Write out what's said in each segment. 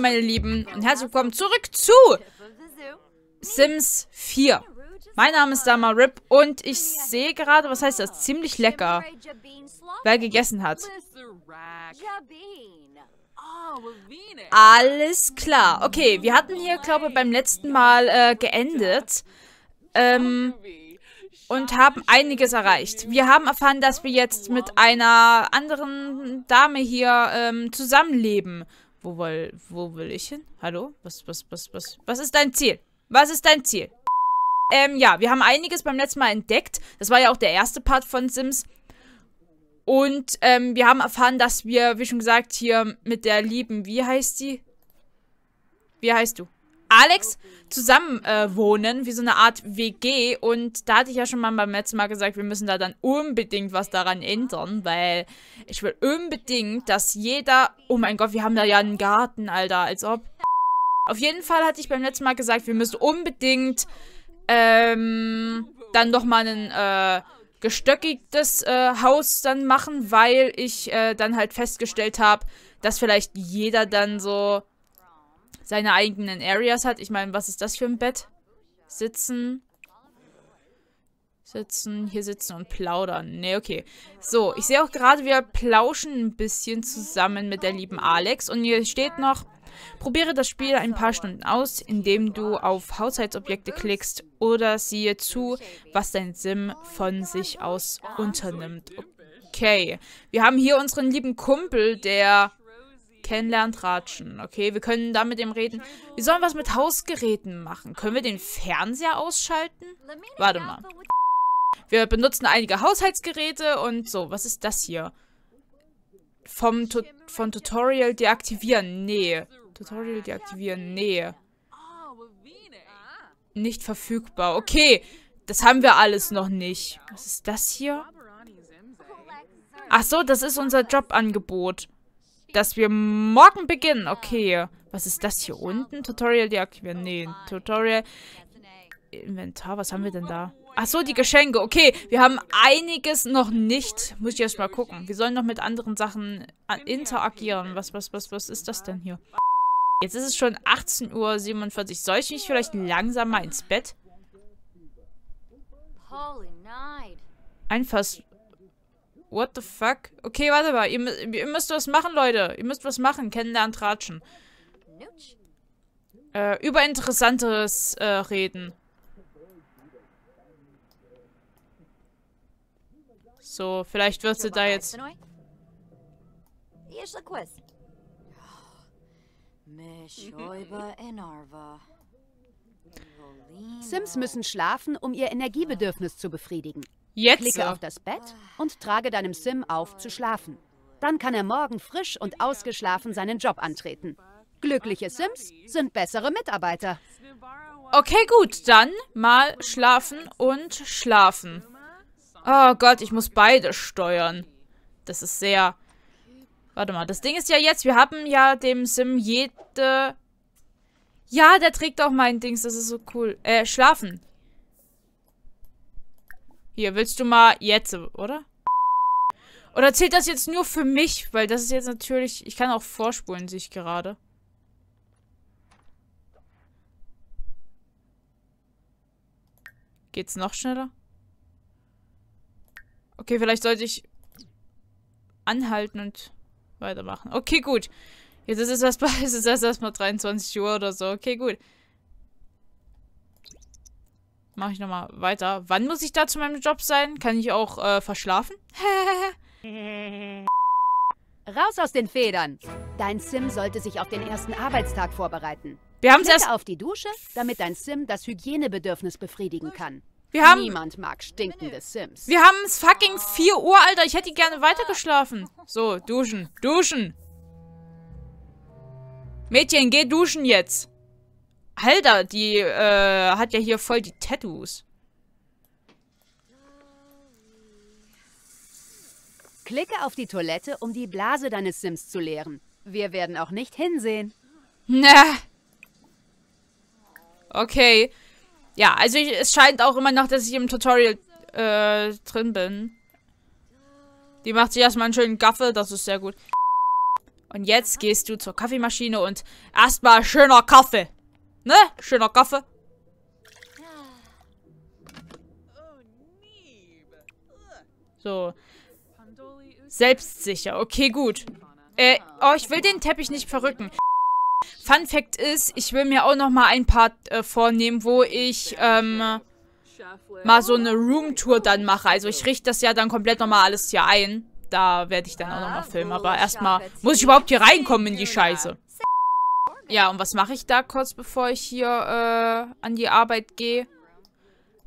Hallo meine Lieben und herzlich willkommen zurück zu Sims 4. Mein Name ist Dama Rip und ich sehe gerade, was heißt das? Ziemlich lecker. Wer gegessen hat. Alles klar. Okay, wir hatten hier, glaube ich, beim letzten Mal äh, geendet. Ähm, und haben einiges erreicht. Wir haben erfahren, dass wir jetzt mit einer anderen Dame hier ähm, zusammenleben wo, woll, wo will ich hin? Hallo? Was, was, was, was? Was ist dein Ziel? Was ist dein Ziel? Ähm, ja, wir haben einiges beim letzten Mal entdeckt. Das war ja auch der erste Part von Sims. Und ähm, wir haben erfahren, dass wir, wie schon gesagt, hier mit der lieben, wie heißt sie? Wie heißt du? Alex zusammen äh, wohnen, wie so eine Art WG. Und da hatte ich ja schon mal beim letzten Mal gesagt, wir müssen da dann unbedingt was daran ändern, weil ich will unbedingt, dass jeder. Oh mein Gott, wir haben da ja einen Garten, Alter, als ob. Auf jeden Fall hatte ich beim letzten Mal gesagt, wir müssen unbedingt ähm, dann nochmal ein äh, gestöckiges äh, Haus dann machen, weil ich äh, dann halt festgestellt habe, dass vielleicht jeder dann so seine eigenen Areas hat. Ich meine, was ist das für ein Bett? Sitzen. Sitzen, hier sitzen und plaudern. Ne, okay. So, ich sehe auch gerade, wir plauschen ein bisschen zusammen mit der lieben Alex. Und hier steht noch, Probiere das Spiel ein paar Stunden aus, indem du auf Haushaltsobjekte klickst oder siehe zu, was dein Sim von sich aus unternimmt. Okay, wir haben hier unseren lieben Kumpel, der kennenlernt, Ratschen. Okay, wir können da mit ihm reden. Wir sollen was mit Hausgeräten machen. Können wir den Fernseher ausschalten? Warte mal. Wir benutzen einige Haushaltsgeräte und so. Was ist das hier? Vom tu von Tutorial deaktivieren. Nee. Tutorial deaktivieren. Nee. Nicht verfügbar. Okay. Das haben wir alles noch nicht. Was ist das hier? Ach so, das ist unser Jobangebot dass wir morgen beginnen. Okay, was ist das hier unten? Tutorial deaktivieren. Nee, Tutorial Inventar. Was haben wir denn da? Achso, die Geschenke. Okay, wir haben einiges noch nicht. Muss ich erst mal gucken. Wir sollen noch mit anderen Sachen äh, genau, interagieren. Genau. Was, was, was, was ist das denn hier? Jetzt ist es schon 18.47 Uhr. Soll ich mich vielleicht langsam mal ins Bett? Ein Vers What the fuck? Okay, warte mal. Ihr, ihr, müsst was machen, Leute. Ihr müsst was machen. Kennenlernen, tratschen. Äh, über Interessantes äh, reden. So, vielleicht wird sie da jetzt... Sims müssen schlafen, um ihr Energiebedürfnis zu befriedigen. Jetzt. Klicke so. auf das Bett und trage deinem Sim auf, zu schlafen. Dann kann er morgen frisch und ausgeschlafen seinen Job antreten. Glückliche Sims sind bessere Mitarbeiter. Okay, gut, dann mal schlafen und schlafen. Oh Gott, ich muss beide steuern. Das ist sehr... Warte mal, das Ding ist ja jetzt, wir haben ja dem Sim jede... Ja, der trägt auch mein Dings, das ist so cool. Äh, schlafen. Hier, willst du mal jetzt, oder? Oder zählt das jetzt nur für mich? Weil das ist jetzt natürlich... Ich kann auch vorspulen, sich gerade. Geht's noch schneller? Okay, vielleicht sollte ich anhalten und weitermachen. Okay, gut. Jetzt ist es erstmal erst 23 Uhr oder so. Okay, gut mache ich nochmal weiter. Wann muss ich da zu meinem Job sein? Kann ich auch äh, verschlafen? Raus aus den Federn! Dein Sim sollte sich auf den ersten Arbeitstag vorbereiten. Wir haben erst auf die Dusche, damit dein Sim das Hygienebedürfnis befriedigen kann. Wir haben Niemand mag stinkende Sims. Wir haben es fucking 4 Uhr, Alter. Ich hätte gerne weitergeschlafen. So, duschen, duschen. Mädchen, geh duschen jetzt. Alter, die äh, hat ja hier voll die Tattoos. Klicke auf die Toilette, um die Blase deines Sims zu leeren. Wir werden auch nicht hinsehen. Na. Okay. Ja, also ich, es scheint auch immer noch, dass ich im Tutorial äh, drin bin. Die macht sich erstmal einen schönen Gaffel, das ist sehr gut. Und jetzt gehst du zur Kaffeemaschine und erstmal schöner Kaffee. Ne? Schöner Kaffee. So. Selbstsicher. Okay, gut. Äh, oh, ich will den Teppich nicht verrücken. Fun Fact ist, ich will mir auch noch mal ein Part äh, vornehmen, wo ich ähm, mal so eine Roomtour dann mache. Also ich richte das ja dann komplett nochmal alles hier ein. Da werde ich dann auch nochmal filmen. Aber erstmal muss ich überhaupt hier reinkommen in die Scheiße. Ja, und was mache ich da kurz bevor ich hier äh, an die Arbeit gehe?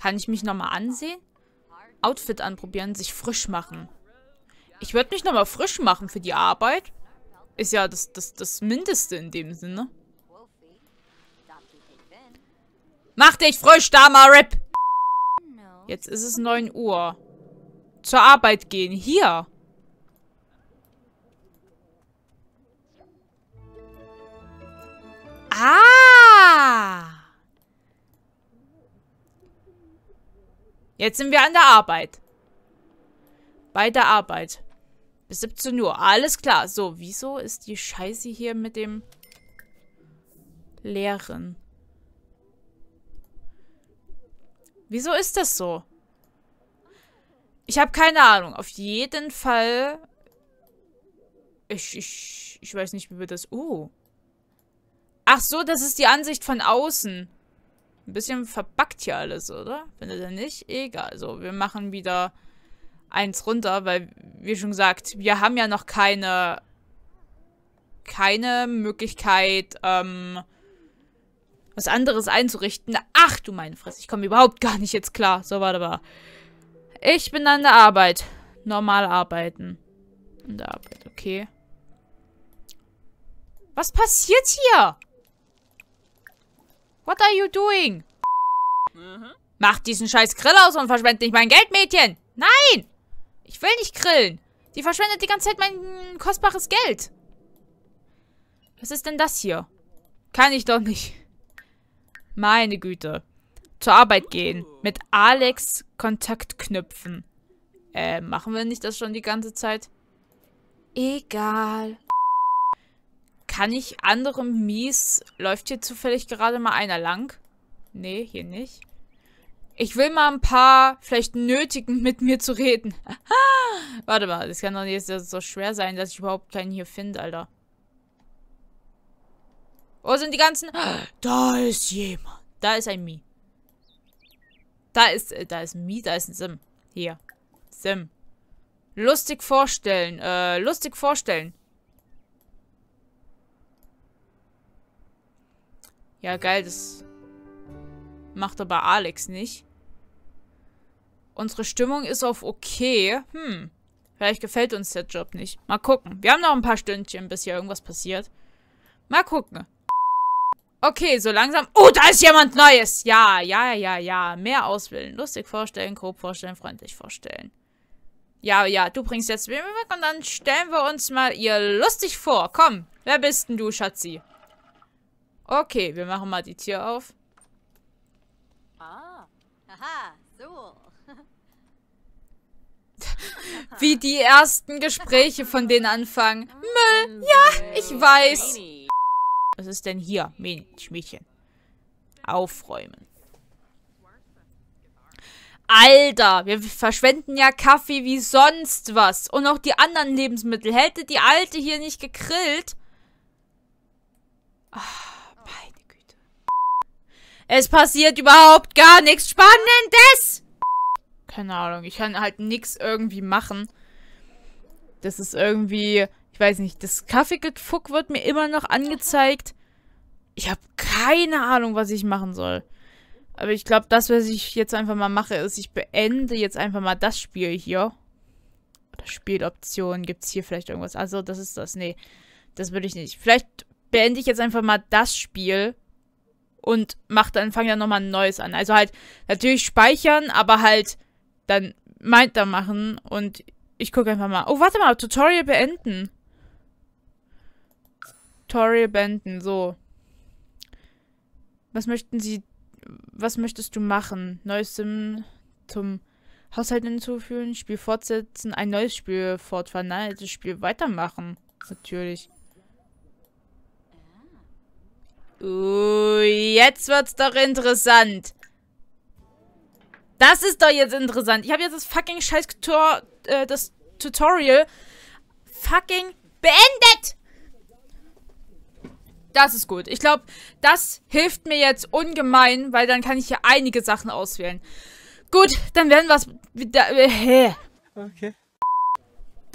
Kann ich mich nochmal ansehen? Outfit anprobieren, sich frisch machen. Ich würde mich nochmal frisch machen für die Arbeit. Ist ja das, das, das Mindeste in dem Sinne. Mach dich frisch, Dama Rip! Jetzt ist es 9 Uhr. Zur Arbeit gehen. Hier. Ah! Jetzt sind wir an der Arbeit. Bei der Arbeit. Bis 17 Uhr. Alles klar. So, wieso ist die Scheiße hier mit dem Leeren? Wieso ist das so? Ich habe keine Ahnung. Auf jeden Fall... Ich, ich, ich weiß nicht, wie wir das... Uh. Ach so, das ist die Ansicht von außen. Ein bisschen verpackt hier alles, oder? Findet ihr nicht? Egal. So, wir machen wieder eins runter, weil, wie schon gesagt, wir haben ja noch keine keine Möglichkeit, ähm, was anderes einzurichten. Ach du meine Fresse, ich komme überhaupt gar nicht jetzt klar. So, warte mal. Ich bin an der Arbeit. Normal arbeiten. An der Arbeit, okay. Was passiert hier? What are you doing? Mhm. Mach diesen scheiß Grill aus und verschwende nicht mein Geld, Mädchen! Nein! Ich will nicht grillen. Die verschwendet die ganze Zeit mein kostbares Geld. Was ist denn das hier? Kann ich doch nicht. Meine Güte. Zur Arbeit gehen. Mit Alex Kontakt knüpfen. Äh, machen wir nicht das schon die ganze Zeit? Egal. Kann ich andere mies... Läuft hier zufällig gerade mal einer lang? Nee, hier nicht. Ich will mal ein paar vielleicht nötigen, mit mir zu reden. Warte mal, das kann doch nicht so schwer sein, dass ich überhaupt keinen hier finde, Alter. Wo sind die ganzen... Da ist jemand. Da ist ein Mie. Da ist... Äh, da ist ein Mie, da ist ein Sim. Hier. Sim. Lustig vorstellen. Äh, lustig vorstellen. Ja, geil, das macht aber Alex nicht. Unsere Stimmung ist auf okay. Hm, vielleicht gefällt uns der Job nicht. Mal gucken. Wir haben noch ein paar Stündchen, bis hier irgendwas passiert. Mal gucken. Okay, so langsam. Oh, da ist jemand Neues. Ja, ja, ja, ja. Mehr auswählen. Lustig vorstellen, grob vorstellen, freundlich vorstellen. Ja, ja, du bringst jetzt Wilma weg und dann stellen wir uns mal ihr lustig vor. Komm, wer bist denn du, Schatzi? Okay, wir machen mal die Tür auf. Ah. Aha, so. Wie die ersten Gespräche von denen anfangen. Müll, ja, ich weiß. Was ist denn hier, Mädchen? Aufräumen. Alter, wir verschwenden ja Kaffee wie sonst was. Und auch die anderen Lebensmittel. Hätte die Alte hier nicht gegrillt... Ach. Es passiert überhaupt gar nichts Spannendes! Keine Ahnung, ich kann halt nichts irgendwie machen. Das ist irgendwie, ich weiß nicht, das Kaffeegefuck wird mir immer noch angezeigt. Ich habe keine Ahnung, was ich machen soll. Aber ich glaube, das, was ich jetzt einfach mal mache, ist, ich beende jetzt einfach mal das Spiel hier. Oder Spieloptionen, gibt es hier vielleicht irgendwas? Also, das ist das, nee. Das will ich nicht. Vielleicht beende ich jetzt einfach mal das Spiel und mach dann, fang dann nochmal ein neues an. Also halt natürlich speichern, aber halt dann meint da machen und ich gucke einfach mal. Oh, warte mal, Tutorial beenden. Tutorial beenden, so. Was möchten Sie, was möchtest du machen? Neues Sim zum Haushalt hinzufügen, Spiel fortsetzen, ein neues Spiel fortfahren, nein, das Spiel weitermachen. Natürlich. Uh, jetzt wird's doch interessant. Das ist doch jetzt interessant. Ich habe jetzt das fucking scheiß Tutor äh, das Tutorial fucking beendet. Das ist gut. Ich glaube, das hilft mir jetzt ungemein, weil dann kann ich hier einige Sachen auswählen. Gut, dann werden wir es wieder... Äh, okay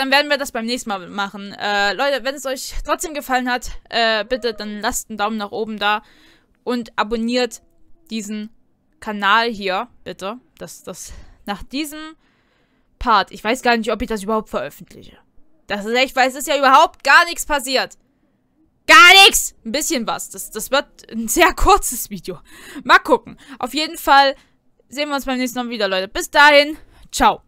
dann werden wir das beim nächsten Mal machen. Äh, Leute, wenn es euch trotzdem gefallen hat, äh, bitte dann lasst einen Daumen nach oben da und abonniert diesen Kanal hier, bitte. Das, das, nach diesem Part. Ich weiß gar nicht, ob ich das überhaupt veröffentliche. Das ist echt, weil es ist ja überhaupt gar nichts passiert. Gar nichts! Ein bisschen was. Das, das wird ein sehr kurzes Video. Mal gucken. Auf jeden Fall sehen wir uns beim nächsten Mal wieder, Leute. Bis dahin. Ciao.